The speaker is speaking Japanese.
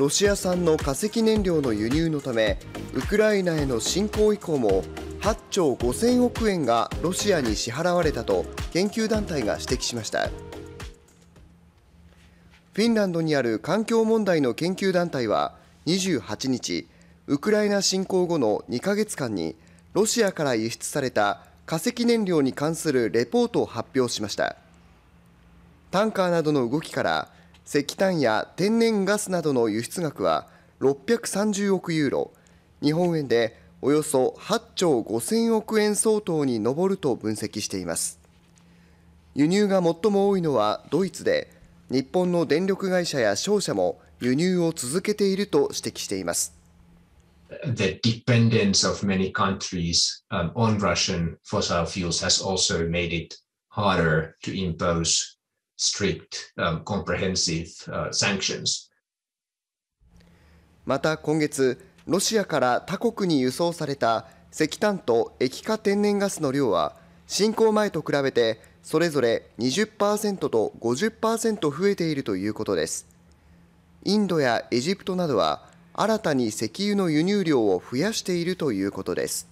ロシア産の化石燃料の輸入のためウクライナへの侵攻以降も8兆5000億円がロシアに支払われたと研究団体が指摘しましたフィンランドにある環境問題の研究団体は28日ウクライナ侵攻後の2か月間にロシアから輸出された化石燃料に関するレポートを発表しましたタンカーなどの動きから石炭や天然ガスなどの輸出額は630億ユーロ日本円でおよそ8兆5000億円相当に上ると分析しています輸入が最も多いのはドイツで日本の電力会社や商社も輸入を続けていると指摘しています the dependence of many countries on Russian fossil fuels has also made it harder to impose strict, um, comprehensive uh, sanctions. また今月、ロシアから他国に輸送された石炭と液化天然ガスの量は、侵攻前と比べてそれぞれ20%と50%増えているということです。インドやエジプトなどは、新たに石油の輸入量を増やしているということです。